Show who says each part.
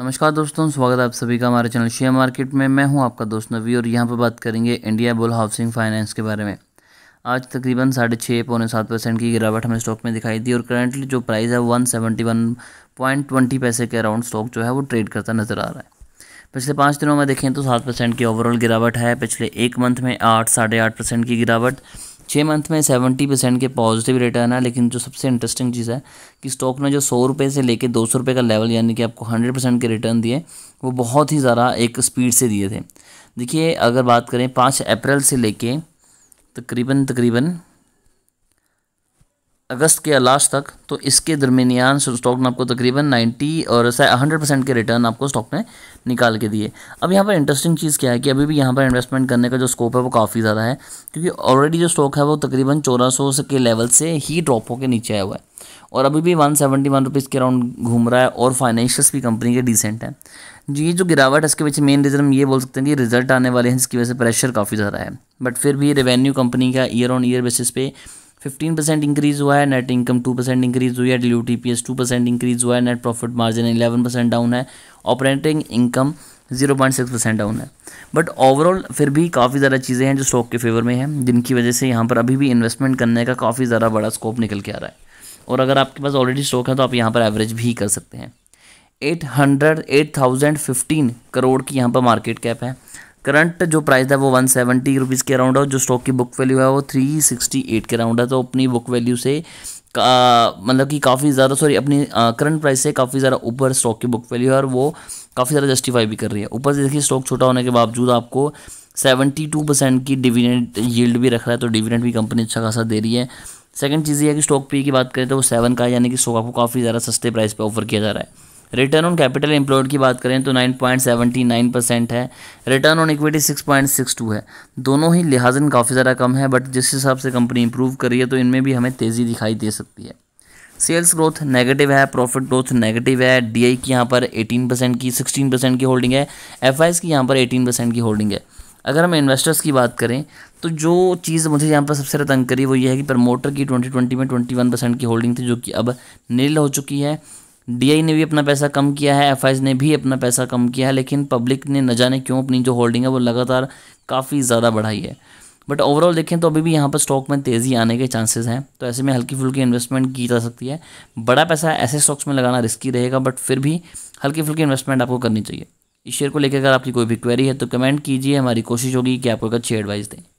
Speaker 1: नमस्कार दोस्तों स्वागत है आप सभी का हमारे चैनल शेयर मार्केट में मैं हूं आपका दोस्त नवी और यहां पर बात करेंगे इंडिया बुल हाउसिंग फाइनेंस के बारे में आज तकरीबन साढ़े छः पौने सात परसेंट की गिरावट हमें स्टॉक में दिखाई दी और करंटली जो प्राइस है one seventy one point twenty पैसे के अराउंड स्टॉक जो है वो ट्रेड करता नजर आ रहा है पिछले पाँच दिनों में देखें तो सात परसेंट की ओवरऑल गिरावट है पिछले एक मंथ में आठ साढ़े आठ परसेंट की गिरावट छः मंथ में सेवेंटी परसेंट के पॉजिटिव रिटर्न है लेकिन जो सबसे इंटरेस्टिंग चीज़ है कि स्टॉक ने जो सौ रुपये से लेकर दो सौ रुपये का लेवल यानी कि आपको हंड्रेड परसेंट के रिटर्न दिए वो बहुत ही ज़्यादा एक स्पीड से दिए थे देखिए अगर बात करें पाँच अप्रैल से लेके तकरीबन तकरीबन अगस्त के लास्ट तक तो इसके दरमियान स्टॉक ने आपको तकरीबन 90 और हंड्रेड परसेंट के रिटर्न आपको स्टॉक ने निकाल के दिए अब यहाँ पर इंटरेस्टिंग चीज़ क्या है कि अभी भी यहाँ पर इन्वेस्टमेंट करने का जो स्कोप है वो काफ़ी ज़्यादा है क्योंकि ऑलरेडी जो स्टॉक है वो तकरीबन चौदह के लेवल से ही ड्रॉप होकर नीचे आया हुआ है और अभी भी वन सेवेंटी वन रुपीज़ के अराउंड घूम रहा है और फाइनेंशियल्स भी कंपनी के डिसेंट हैं जी ये जो गिरावट है इसके पीछे मेन रीज़न हम ये बोल सकते हैं कि रिजल्ट आने वाले हैं जिसकी वजह से प्रेशर काफ़ी ज़्यादा है बट फिर भी रेवेन्यू कंपनी का ईयर ऑन ईयर बेसिस पे फिफ्टीन परसेंट इंक्रीज़ हुआ है net income two percent increase हुई है D T P S two percent increase हुआ है net profit margin eleven percent down है operating income zero point six percent down है but overall फिर भी काफ़ी ज़्यादा चीज़ें हैं जो स्टॉक के फेवर में हैं जिनकी वजह से यहाँ पर अभी भी इन्वेस्टमेंट करने का काफ़ी ज़्यादा बड़ा स्कोप निकल के आ रहा है और अगर आपके पास ऑलरेडी स्टॉक है तो आप यहाँ पर एवरेज भी कर सकते हैं eight hundred eight thousand fifteen crore की यहाँ पर मार्केट कैप है करंट जो प्राइस है वो वन सेवेंटी रुपीज़ के अराउंड है और जो स्टॉक की बुक वैल्यू है वो थ्री सिक्सटी एट के अराउंड है तो अपनी बुक वैल्यू से मतलब कि काफ़ी ज़्यादा सॉरी अपनी करंट प्राइस से काफ़ी ज़्यादा ऊपर स्टॉक की बुक वैल्यू है और वो काफ़ी ज़्यादा जस्टिफाई भी कर रही है ऊपर से देखिए स्टॉक छोटा होने के बावजूद आपको सेवेंटी टू परसेंट की डिविडेंड यील्ड भी रख रहा है तो डिविडेंड भी कंपनी अच्छा खासा दे रही है सेकंड चीज़ ये है कि स्टॉक पी की बात करें तो वो सेवन का यानी कि स्टॉक आपको काफ़ी ज़्यादा सस्ते प्राइस पर ऑफर किया जा रहा है रिटर्न ऑन कैपिटल एम्प्लॉयड की बात करें तो 9.79 परसेंट है रिटर्न ऑन इक्विटी 6.62 है दोनों ही लिहाजन काफ़ी ज़्यादा कम है बट जिस हिसाब से कंपनी इंप्रूव कर रही है तो इनमें भी हमें तेज़ी दिखाई दे सकती है सेल्स ग्रोथ नेगेटिव है प्रॉफिट ग्रोथ नेगेटिव है आई की यहाँ पर 18 परसेंट की 16 परसेंट की होल्डिंग है एफआईएस की यहाँ पर 18 परसेंट की होल्डिंग है अगर हम इन्वेस्टर्स की बात करें तो जो चीज़ मुझे यहाँ पर सबसे ज़्यादा तंग करी वो ये है कि प्रमोटर की 2020 में 21 परसेंट की होल्डिंग थी जो कि अब नील हो चुकी है डीआई ने भी अपना पैसा कम किया है एफ ने भी अपना पैसा कम किया है लेकिन पब्लिक ने न जाने क्यों अपनी जो होल्डिंग है वो लगातार काफ़ी ज़्यादा बढ़ाई है बट ओवरऑल देखें तो अभी भी यहाँ पर स्टॉक में तेज़ी आने के चांसेस हैं तो ऐसे में हल्की फुल्की इन्वेस्टमेंट की जा सकती है बड़ा पैसा ऐसे स्टॉक्स में लगाना रिस्की रहेगा बट फिर भी हल्की फुल्की इन्वेस्टमेंट आपको करनी चाहिए इस शेयर को लेकर अगर आपकी कोई भी क्वेरी है तो कमेंट कीजिए हमारी कोशिश होगी कि आपको एक अच्छी एडवाइस दें